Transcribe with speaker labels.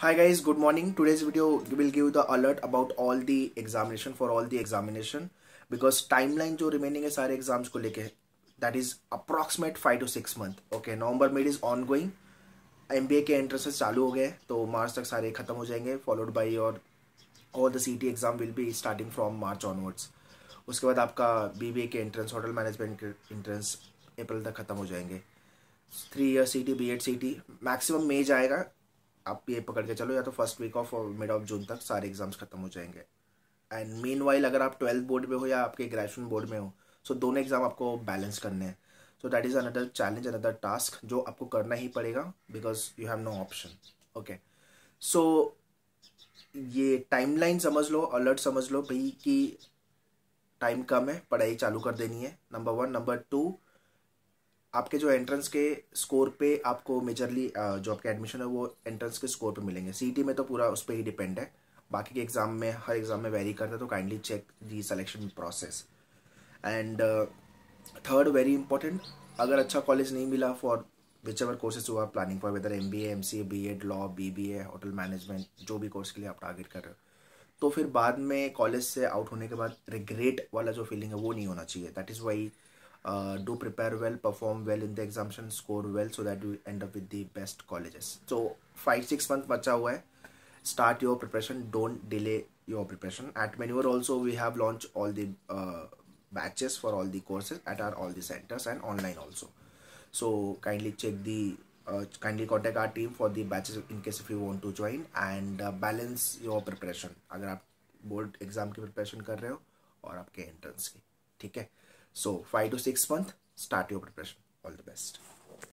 Speaker 1: hi guys good morning today's video will give the alert about all the examination for all the examination because timeline जो remaining है सारे exams को लेके that is approximate five to six month okay नवंबर में it is ongoing M B A के entrances चालू हो गए तो मार्च तक सारे खत्म हो जाएंगे फॉलोड बाई और all the C T exam will be starting from March onwards उसके बाद आपका बी बी ए के एंट्रेंस होटल मैनेजमेंट के एंट्रेंस अप्रैल तक खत्म हो जाएंगे three year C T B Ed C T maximum मई जाएगा आप ये पकड़ के चलो या तो first week of mid of June तक सारे एग्जाम्स खत्म हो जाएंगे एंड मेन वाइल अगर आप ट्वेल्थ बोर्ड में हो या आपके ग्रेजुएशन बोर्ड में हो सो so दोनों एग्ज़ाम आपको बैलेंस करने हैं so that is another challenge another task जो आपको करना ही पड़ेगा because you have no option okay so ये टाइमलाइन समझ लो अलर्ट समझ लो भाई कि टाइम कम है पढ़ाई चालू कर देनी है नंबर वन नंबर टू आपके जो एंट्रेंस के स्कोर पे आपको मेजरली जो आपके एडमिशन है वो एंट्रेंस के स्कोर पे मिलेंगे सी में तो पूरा उस पर ही डिपेंड है बाकी के एग्ज़ाम में हर एग्ज़ाम में वेरी करता है तो kindly check the selection process and third very important अगर अच्छा कॉलेज नहीं मिला फॉर विच एवर कोर्सेज हुआ planning for whether M B M C A B Ed law B B A hotel management जो भी कोर्स के लिए आप टारगेट कर रहे हो तो फिर बाद में कॉलेज से आउट होने के बाद रिग्रेट वाला जो फीलिंग है वो नहीं होना चाहिए that is why uh, do prepare well, perform well in the exemption, score well so that you end up with the best colleges. So 5 6 month bacha hua hai start your preparation don't delay your preparation at manure also we have launched all the uh, batches for all the courses at our all the centers and online also so kindly check the uh, kindly contact our team for the batches in case if you want to join and uh, balance your preparation agar aap board exam ki preparation kar rahe ho aur aapke entrance ki theek hai So five to six months. start your preparation. All the best.